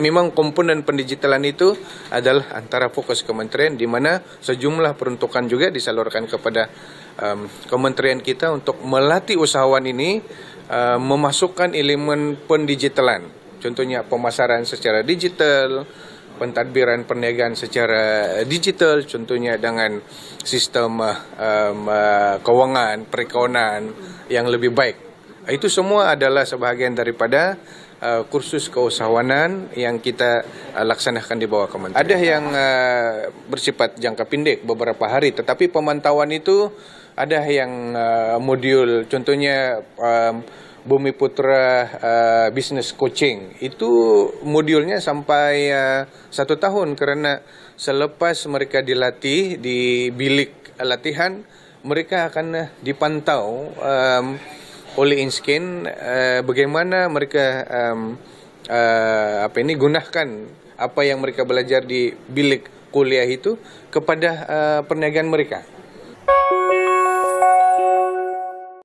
memang komponen pendigitalan itu adalah antara fokus kementerian di mana sejumlah peruntukan juga disalurkan kepada um, kementerian kita untuk melatih usahawan ini uh, memasukkan elemen pendigitalan contohnya pemasaran secara digital pentadbiran perniagaan secara digital contohnya dengan sistem uh, um, uh, keuangan perikonan yang lebih baik Itu semua adalah sebahagian daripada uh, kursus keusahawanan yang kita uh, laksanakan di bawah kementerian. Ada yang uh, bersifat jangka pendek beberapa hari, tetapi pemantauan itu ada yang uh, modul, contohnya um, Bumi Putra uh, Business Coaching itu modulnya sampai uh, satu tahun karena selepas mereka dilatih di bilik latihan mereka akan dipantau. Um, oleh Inskin uh, eh, bagaimana mereka um, uh, apa ini gunakan apa yang mereka belajar di bilik kuliah itu kepada uh, perniagaan mereka.